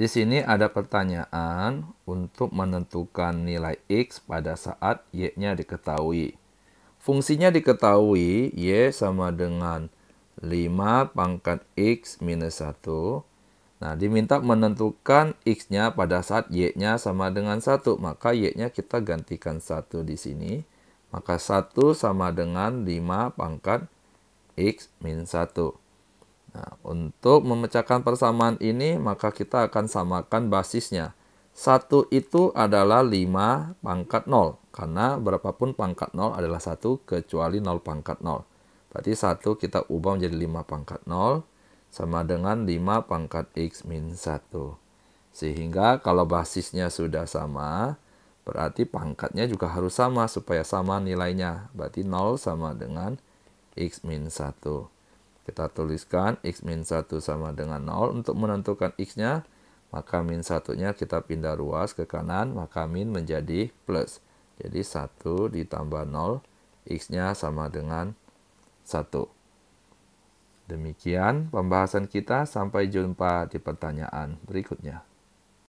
Di sini ada pertanyaan untuk menentukan nilai X pada saat Y-nya diketahui. Fungsinya diketahui Y sama dengan 5 pangkat X minus 1. Nah, diminta menentukan X-nya pada saat Y-nya sama dengan 1. Maka Y-nya kita gantikan 1 di sini. Maka 1 sama dengan 5 pangkat X minus 1. Nah, untuk memecahkan persamaan ini, maka kita akan samakan basisnya. Satu itu adalah 5 pangkat 0, karena berapapun pangkat 0 adalah 1 kecuali 0 pangkat 0. Berarti satu kita ubah menjadi 5 pangkat 0, sama dengan 5 pangkat X min 1. Sehingga kalau basisnya sudah sama, berarti pangkatnya juga harus sama supaya sama nilainya. Berarti 0 sama dengan X min 1. Kita tuliskan X min 1 sama dengan 0. Untuk menentukan X-nya, maka min satunya kita pindah ruas ke kanan, maka min menjadi plus. Jadi 1 ditambah 0, X-nya sama dengan 1. Demikian pembahasan kita, sampai jumpa di pertanyaan berikutnya.